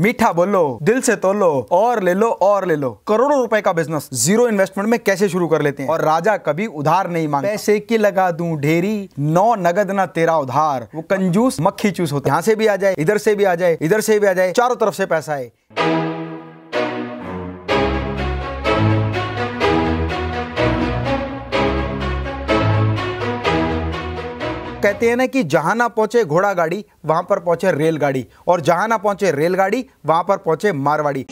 मीठा बोलो दिल से तोलो और ले लो और ले लो करोड़ों रुपए का बिजनेस जीरो इन्वेस्टमेंट में कैसे शुरू कर लेते हैं और राजा कभी उधार नहीं मांगता पैसे की लगा दू ढेरी नौ नगद ना तेरा उधार वो कंजूस मक्खी चूस होता यहाँ से भी आ जाए इधर से भी आ जाए इधर से भी आ जाए चारों तरफ से पैसा है कहते हैं ना कि जहां ना पहुंचे घोड़ा गाड़ी वहां पर पहुंचे रेलगाड़ी और जहां ना पहुंचे रेलगाड़ी वहां पर पहुंचे मारवाड़ी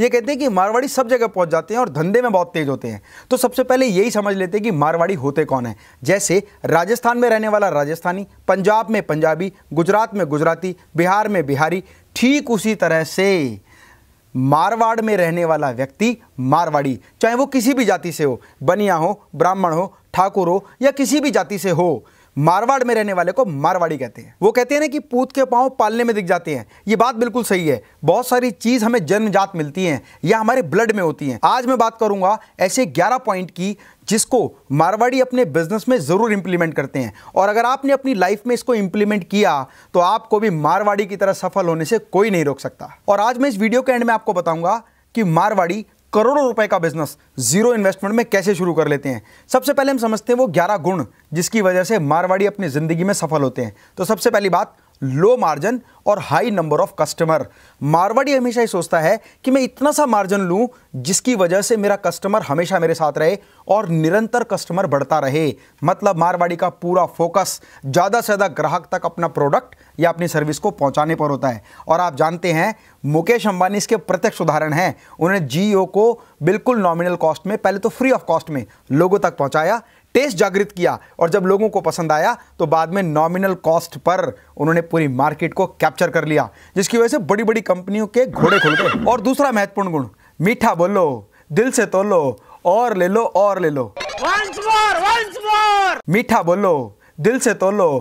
ये कहते हैं कि मारवाड़ी सब जगह पहुंच जाते हैं और धंधे में बहुत तेज होते हैं तो सबसे पहले यही समझ लेते हैं कि मारवाड़ी होते कौन है जैसे राजस्थान में रहने वाला राजस्थानी पंजाब में पंजाबी गुजरात में गुजराती बिहार में बिहारी ठीक उसी तरह से मारवाड़ में रहने वाला व्यक्ति मारवाड़ी चाहे वो किसी भी जाति से हो बनिया हो ब्राह्मण हो ठाकुर हो या किसी भी जाति से हो मारवाड़ में रहने वाले को मारवाड़ी कहते हैं वो कहते हैं ना कि पूत के पांव पालने में दिख जाते हैं ये बात बिल्कुल सही है बहुत सारी चीज़ हमें जन्मजात मिलती हैं या हमारे ब्लड में होती हैं आज मैं बात करूंगा ऐसे 11 पॉइंट की जिसको मारवाड़ी अपने बिजनेस में ज़रूर इंप्लीमेंट करते हैं और अगर आपने अपनी लाइफ में इसको इंप्लीमेंट किया तो आपको भी मारवाड़ी की तरह सफल होने से कोई नहीं रोक सकता और आज मैं इस वीडियो के एंड में आपको बताऊंगा कि मारवाड़ी करोड़ों रुपए का बिजनेस जीरो इन्वेस्टमेंट में कैसे शुरू कर लेते हैं सबसे पहले हम समझते हैं वो ग्यारह गुण जिसकी वजह से मारवाड़ी अपनी ज़िंदगी में सफल होते हैं तो सबसे पहली बात लो मार्जिन और high number of customer Marwari हमेशा ही सोचता है कि मैं इतना सा मार्जिन लूं जिसकी वजह से मेरा कस्टमर हमेशा मेरे साथ रहे और निरंतर कस्टमर बढ़ता रहे मतलब मारवाड़ी का पूरा फोकस ज़्यादा से ज़्यादा ग्राहक तक अपना प्रोडक्ट या अपनी सर्विस को पहुंचाने पर होता है और आप जानते हैं मुकेश अंबानी इसके प्रत्यक्ष उदाहरण हैं उन्होंने जी e को बिल्कुल नॉमिनल कॉस्ट में पहले तो फ्री ऑफ कॉस्ट में लोगों तक पहुँचाया टेस्ट जागृत किया और जब लोगों को पसंद आया तो बाद में नॉमिनल कॉस्ट पर उन्होंने पूरी मार्केट को कैप्चर कर लिया जिसकी वजह से बड़ी बड़ी कंपनियों के घोड़े खुल गए और दूसरा महत्वपूर्ण गुण मीठा बोलो दिल से तोलो और ले लो और ले लो once more, once more. मीठा बोलो दिल से तोलो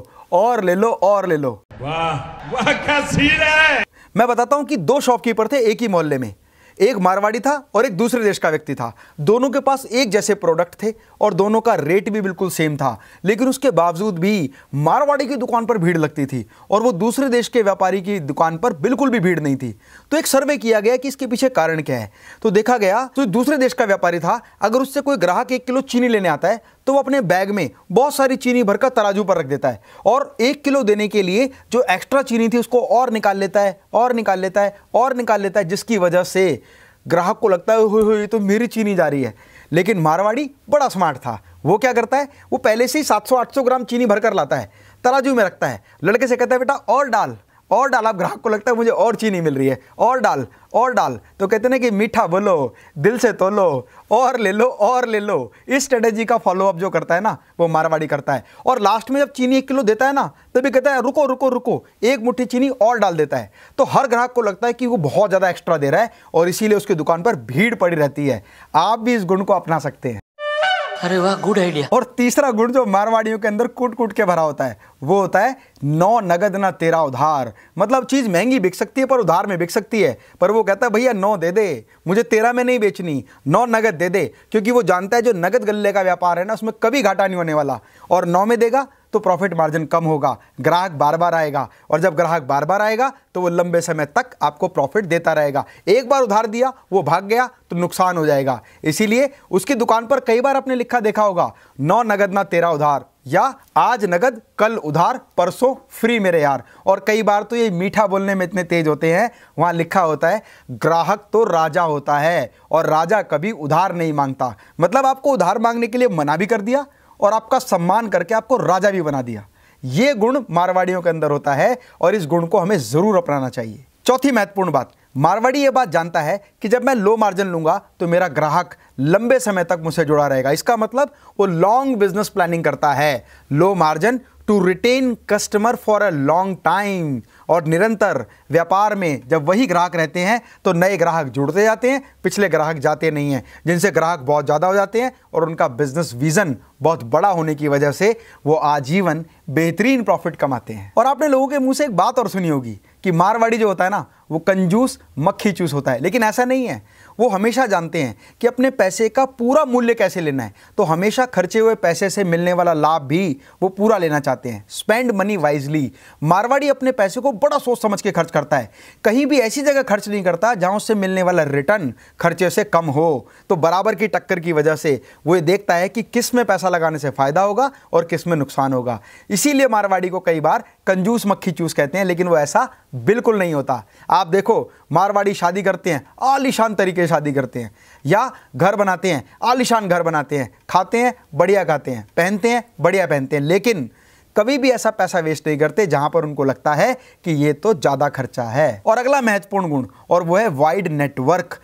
और ले लो और ले लो वाह वाह क्या सीन है मैं बताता हूँ कि दो शॉपकीपर थे एक ही मोहल्ले में एक मारवाड़ी था और एक दूसरे देश का व्यक्ति था दोनों के पास एक जैसे प्रोडक्ट थे और दोनों का रेट भी बिल्कुल सेम था लेकिन उसके बावजूद भी मारवाड़ी की दुकान पर भीड़ लगती थी और वो दूसरे देश के व्यापारी की दुकान पर बिल्कुल भी भीड़ नहीं थी तो एक सर्वे किया गया कि इसके पीछे कारण क्या है तो देखा गया तो दूसरे देश का व्यापारी था अगर उससे कोई ग्राहक एक किलो चीनी लेने आता है तो वो अपने बैग में बहुत सारी चीनी भरकर तराजू पर रख देता है और एक किलो देने के लिए जो एक्स्ट्रा चीनी थी उसको और निकाल लेता है और निकाल लेता है और निकाल लेता है जिसकी वजह से ग्राहक को लगता है हुई हुई तो मेरी चीनी जा रही है लेकिन मारवाड़ी बड़ा स्मार्ट था वो क्या करता है वो पहले से ही 700-800 ग्राम चीनी भरकर लाता है तराजू में रखता है लड़के से कहता है बेटा और डाल और डाल आप ग्राहक को लगता है मुझे और चीनी मिल रही है और डाल और डाल तो कहते ना कि मीठा बोलो दिल से तो लो और ले लो और ले लो इस स्ट्रेटेजी का फॉलोअप जो करता है ना वो मारवाड़ी करता है और लास्ट में जब चीनी एक किलो देता है ना तभी तो कहता है रुको रुको रुको एक मुट्ठी चीनी और डाल देता है तो हर ग्राहक को लगता है कि वो बहुत ज़्यादा एक्स्ट्रा दे रहा है और इसीलिए उसकी दुकान पर भीड़ पड़ी रहती है आप भी इस गुण को अपना सकते हैं अरे वाह गुड आइडिया और तीसरा गुण जो मारवाड़ियों के अंदर कूट कूट के भरा होता है वो होता है नौ नगद ना तेरा उधार मतलब चीज़ महंगी बिक सकती है पर उधार में बिक सकती है पर वो कहता है भैया नौ दे दे मुझे तेरा में नहीं बेचनी नौ नगद दे दे क्योंकि वो जानता है जो नगद गल्ले का व्यापार है ना उसमें कभी घाटा नहीं होने वाला और नौ में देगा तो प्रॉफिट मार्जिन कम होगा ग्राहक बार बार आएगा और जब ग्राहक बार बार आएगा तो वो लंबे समय तक आपको प्रॉफिट देता रहेगा एक बार उधार दिया वो भाग गया तो नुकसान हो जाएगा इसीलिए उसकी दुकान पर कई बार आपने लिखा देखा होगा नौ नगद ना तेरा उधार या आज नगद कल उधार परसों फ्री मेरे यार और कई बार तो ये मीठा बोलने में इतने तेज होते हैं वहाँ लिखा होता है ग्राहक तो राजा होता है और राजा कभी उधार नहीं मांगता मतलब आपको उधार मांगने के लिए मना भी कर दिया और आपका सम्मान करके आपको राजा भी बना दिया ये गुण मारवाड़ियों के अंदर होता है और इस गुण को हमें ज़रूर अपनाना चाहिए चौथी महत्वपूर्ण बात मारवाड़ी ये बात जानता है कि जब मैं लो मार्जिन लूंगा तो मेरा ग्राहक लंबे समय तक मुझसे जुड़ा रहेगा इसका मतलब वो लॉन्ग बिजनेस प्लानिंग करता है low margin to retain customer for a long time और निरंतर व्यापार में जब वही ग्राहक रहते हैं तो नए ग्राहक जुड़ते जाते हैं पिछले ग्राहक जाते नहीं हैं जिनसे ग्राहक बहुत ज़्यादा हो जाते हैं और उनका बिजनेस विज़न बहुत बड़ा होने की वजह से वो आजीवन बेहतरीन प्रॉफिट कमाते हैं और आपने लोगों के मुंह से एक बात और सुनी होगी कि मारवाड़ी जो होता है ना वो कंजूस मक्खी चूस होता है लेकिन ऐसा नहीं है वो हमेशा जानते हैं कि अपने पैसे का पूरा मूल्य कैसे लेना है तो हमेशा खर्चे हुए पैसे से मिलने वाला लाभ भी वो पूरा लेना चाहते हैं स्पेंड मनी वाइजली मारवाड़ी अपने पैसे को बड़ा सोच समझ के खर्च करता है कहीं भी ऐसी जगह खर्च नहीं करता जहाँ उससे मिलने वाला रिटर्न खर्चे से कम हो तो बराबर की टक्कर की वजह से वो ये देखता है कि किस में पैसा लगाने से फ़ायदा होगा और किस में नुकसान होगा इसीलिए मारवाड़ी को कई बार कंजूस मक्खी चूस कहते हैं लेकिन वो ऐसा बिल्कुल नहीं होता आप देखो मारवाड़ी शादी करते हैं आलिशान तरीके लिए शादी करते हैं या घर बनाते हैं आलिशान घर बनाते हैं खाते हैं बढ़िया खाते हैं पहनते हैं बढ़िया पहनते हैं लेकिन कभी भी ऐसा पैसा वेस्ट नहीं करते जहां पर उनको लगता है कि ये तो ज़्यादा खर्चा है और अगला महत्वपूर्ण गुण और वो है वाइड नेटवर्क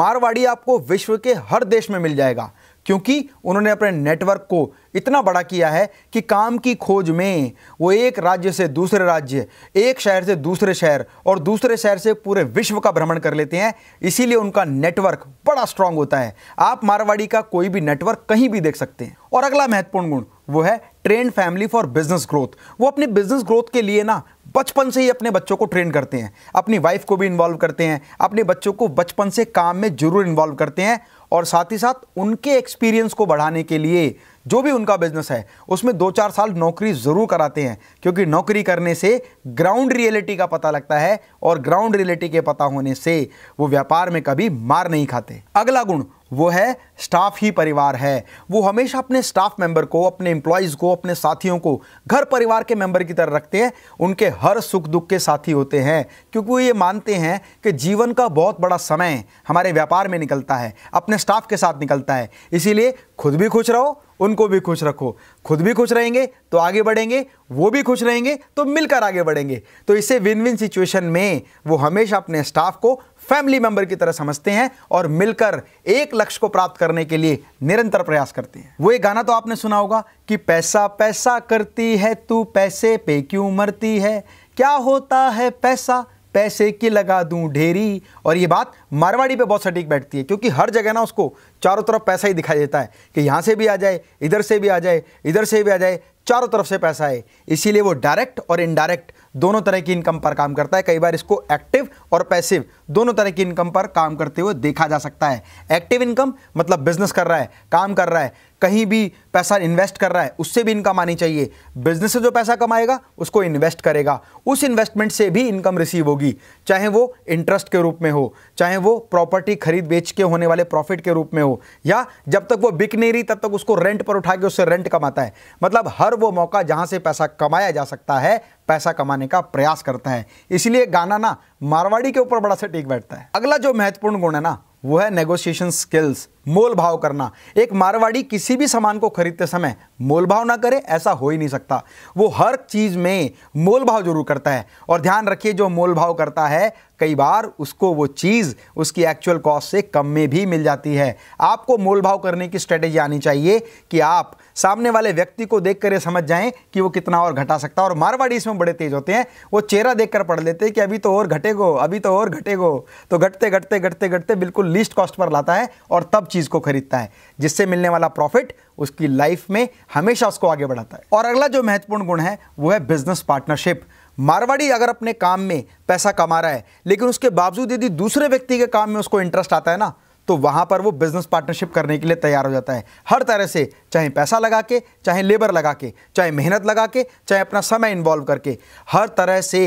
मारवाड़ी आपको विश्व के हर देश में मिल जाएगा क्योंकि उन्होंने अपने नेटवर्क को इतना बड़ा किया है कि काम की खोज में वो एक राज्य से दूसरे राज्य एक शहर से दूसरे शहर और दूसरे शहर से पूरे विश्व का भ्रमण कर लेते हैं इसीलिए उनका नेटवर्क बड़ा स्ट्रांग होता है आप मारवाड़ी का कोई भी नेटवर्क कहीं भी देख सकते हैं और अगला महत्वपूर्ण गुण वो है train family for business growth वो अपने बिजनेस ग्रोथ के लिए ना बचपन से ही अपने बच्चों को ट्रेन करते हैं अपनी वाइफ को भी इन्वॉल्व करते हैं अपने बच्चों को बचपन से काम में जरूर इन्वॉल्व करते हैं और साथ ही साथ उनके एक्सपीरियंस को बढ़ाने के लिए जो भी उनका बिजनेस है उसमें दो चार साल नौकरी ज़रूर कराते हैं क्योंकि नौकरी करने से ग्राउंड रियलिटी का पता लगता है और ग्राउंड रियलिटी के पता होने से वो व्यापार में कभी मार नहीं खाते अगला गुण वो है स्टाफ ही परिवार है वो हमेशा अपने स्टाफ मेंबर को अपने एम्प्लॉयज़ को अपने साथियों को घर परिवार के मेंबर की तरह रखते हैं उनके हर सुख दुख के साथी होते हैं क्योंकि वो ये मानते हैं कि जीवन का बहुत बड़ा समय हमारे व्यापार में निकलता है अपने स्टाफ के साथ निकलता है इसीलिए खुद भी खुश रहो उनको भी खुश रखो खुद भी खुश रहेंगे तो आगे बढ़ेंगे वो भी खुश रहेंगे तो मिलकर आगे बढ़ेंगे तो इसे विन विन सिचुएशन में वो हमेशा अपने स्टाफ को फैमिली मेंबर की तरह समझते हैं और मिलकर एक लक्ष्य को प्राप्त करने के लिए निरंतर प्रयास करते हैं वो एक गाना तो आपने सुना होगा कि पैसा पैसा करती है तू पैसे पे क्यों मरती है क्या होता है पैसा पैसे की लगा दूं ढेरी और ये बात मारवाड़ी पे बहुत सटीक बैठती है क्योंकि हर जगह ना उसको चारों तरफ पैसा ही दिखाई देता है कि यहाँ से भी आ जाए इधर से भी आ जाए इधर से भी आ जाए चारों तरफ से पैसा आए इसीलिए वो डायरेक्ट और इनडायरेक्ट दोनों तरह की इनकम पर काम करता है कई बार इसको एक्टिव और पैसिव दोनों तरह की इनकम पर काम करते हुए देखा जा सकता है एक्टिव इनकम मतलब बिजनेस कर रहा है काम कर रहा है कहीं भी पैसा इन्वेस्ट कर रहा है उससे भी इनकम आनी चाहिए बिजनेस से जो पैसा कमाएगा उसको इन्वेस्ट करेगा उस इन्वेस्टमेंट से भी इनकम रिसीव होगी चाहे वो इंटरेस्ट के रूप में हो चाहे वो प्रॉपर्टी खरीद बेच के होने वाले प्रॉफिट के रूप में हो या जब तक वो बिक नहीं रही तब तक उसको रेंट पर उठा के उससे रेंट कमाता है मतलब हर वो मौका जहाँ से पैसा कमाया जा सकता है पैसा कमाने का प्रयास करता है इसलिए गाना ना मारवाड़ी के ऊपर बड़ा सटीक बैठता है अगला जो महत्वपूर्ण गुण है ना वो है नेगोशिएशन स्किल्स मोल भाव करना एक मारवाड़ी किसी भी सामान को खरीदते समय मोल भाव ना करे ऐसा हो ही नहीं सकता वो हर चीज़ में मोल भाव जरूर करता है और ध्यान रखिए जो मोल भाव करता है कई बार उसको वो चीज़ उसकी एक्चुअल कॉस्ट से कम में भी मिल जाती है आपको मोल भाव करने की स्ट्रेटेजी आनी चाहिए कि आप सामने वाले व्यक्ति को देख कर समझ जाएं कि वो कितना और घटा सकता है और मारवाड़ी इसमें बड़े तेज होते हैं वो चेहरा देख कर पढ़ लेते हैं कि अभी तो और घटेगो अभी तो और घटेगो तो घटते घटते घटते घटते बिल्कुल लिस्ट कॉस्ट पर लाता है और तब चीज़ को खरीदता है जिससे मिलने वाला प्रॉफिट उसकी लाइफ में हमेशा उसको आगे बढ़ाता है और अगला जो महत्वपूर्ण गुण है वो है बिजनेस पार्टनरशिप मारवाड़ी अगर अपने काम में पैसा कमा रहा है लेकिन उसके बावजूद यदि दूसरे व्यक्ति के काम में उसको इंटरेस्ट आता है ना तो वहाँ पर वो बिजनेस पार्टनरशिप करने के लिए तैयार हो जाता है हर तरह से चाहे पैसा लगा के चाहे लेबर लगा के चाहे मेहनत लगा के चाहे अपना समय इन्वॉल्व करके हर तरह से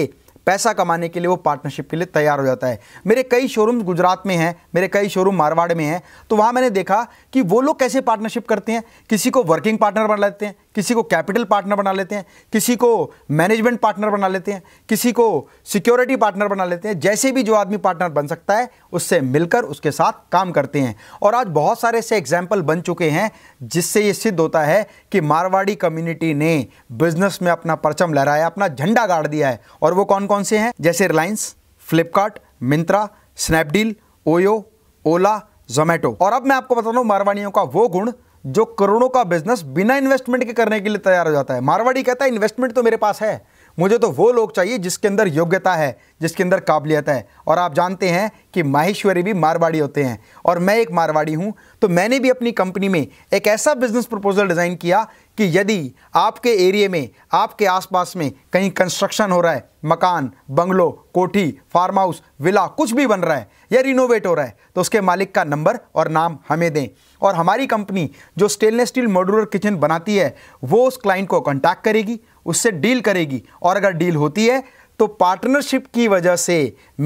पैसा कमाने के लिए वो पार्टनरशिप के लिए तैयार हो जाता है मेरे कई शोरूम गुजरात में हैं मेरे कई शोरूम मारवाड़ में हैं तो वहाँ मैंने देखा कि वो लोग कैसे पार्टनरशिप करते हैं किसी को वर्किंग पार्टनर बना लेते हैं किसी को कैपिटल पार्टनर बना लेते हैं किसी को मैनेजमेंट पार्टनर बना लेते हैं किसी को सिक्योरिटी पार्टनर बना लेते हैं जैसे भी जो आदमी पार्टनर बन सकता है उससे मिलकर उसके साथ काम करते हैं और आज बहुत सारे ऐसे एग्जाम्पल बन चुके हैं जिससे ये सिद्ध होता है कि मारवाड़ी कम्युनिटी ने बिजनेस में अपना परचम लहराया अपना झंडा गाड़ दिया है और वो कौन कौन से हैं जैसे Reliance Flipkart Myntra Snapdeal OYO Ola Zomato और अब मैं आपको बता दूँ मारवाड़ियों का वो गुण जो करोड़ों का बिजनेस बिना इन्वेस्टमेंट के करने के लिए तैयार हो जाता है मारवाड़ी कहता है इन्वेस्टमेंट तो मेरे पास है मुझे तो वो लोग चाहिए जिसके अंदर योग्यता है जिसके अंदर काबिलियत है और आप जानते हैं कि माहेश्वरी भी मारवाड़ी होते हैं और मैं एक मारवाड़ी हूं तो मैंने भी अपनी कंपनी में एक ऐसा बिजनेस प्रपोजल डिज़ाइन किया कि यदि आपके एरिए में आपके आसपास में कहीं कंस्ट्रक्शन हो रहा है मकान बंगलो कोठी फार्म हाउस विला कुछ भी बन रहा है या रिनोवेट हो रहा है तो उसके मालिक का नंबर और नाम हमें दें और हमारी कंपनी जो स्टेनलेस स्टील मॉड्यूलर किचन बनाती है वो उस क्लाइंट को कॉन्टैक्ट करेगी उससे डील करेगी और अगर डील होती है तो पार्टनरशिप की वजह से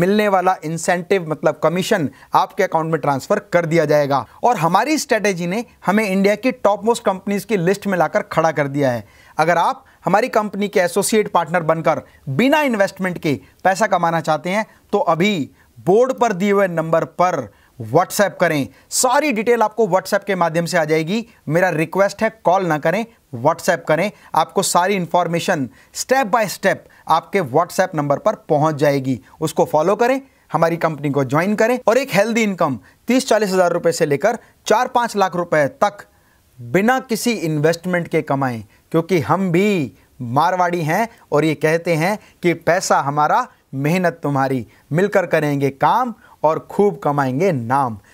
मिलने वाला इंसेंटिव मतलब कमीशन आपके अकाउंट में ट्रांसफर कर दिया जाएगा और हमारी स्ट्रेटेजी ने हमें इंडिया की टॉप मोस्ट कंपनीज की लिस्ट में लाकर खड़ा कर दिया है अगर आप हमारी कंपनी के एसोसिएट पार्टनर बनकर बिना इन्वेस्टमेंट के पैसा कमाना चाहते हैं तो अभी बोर्ड पर दिए हुए नंबर पर व्हाट्सएप करें सारी डिटेल आपको व्हाट्सएप के माध्यम से आ जाएगी मेरा रिक्वेस्ट है कॉल ना करें व्हाट्सएप करें आपको सारी इन्फॉर्मेशन स्टेप बाय स्टेप आपके व्हाट्सएप नंबर पर पहुंच जाएगी उसको फॉलो करें हमारी कंपनी को ज्वाइन करें और एक हेल्दी इनकम तीस चालीस हज़ार रुपये से लेकर चार पाँच लाख रुपए तक बिना किसी इन्वेस्टमेंट के कमाएं क्योंकि हम भी मारवाड़ी हैं और ये कहते हैं कि पैसा हमारा मेहनत तुम्हारी मिलकर करेंगे काम और खूब कमाएंगे नाम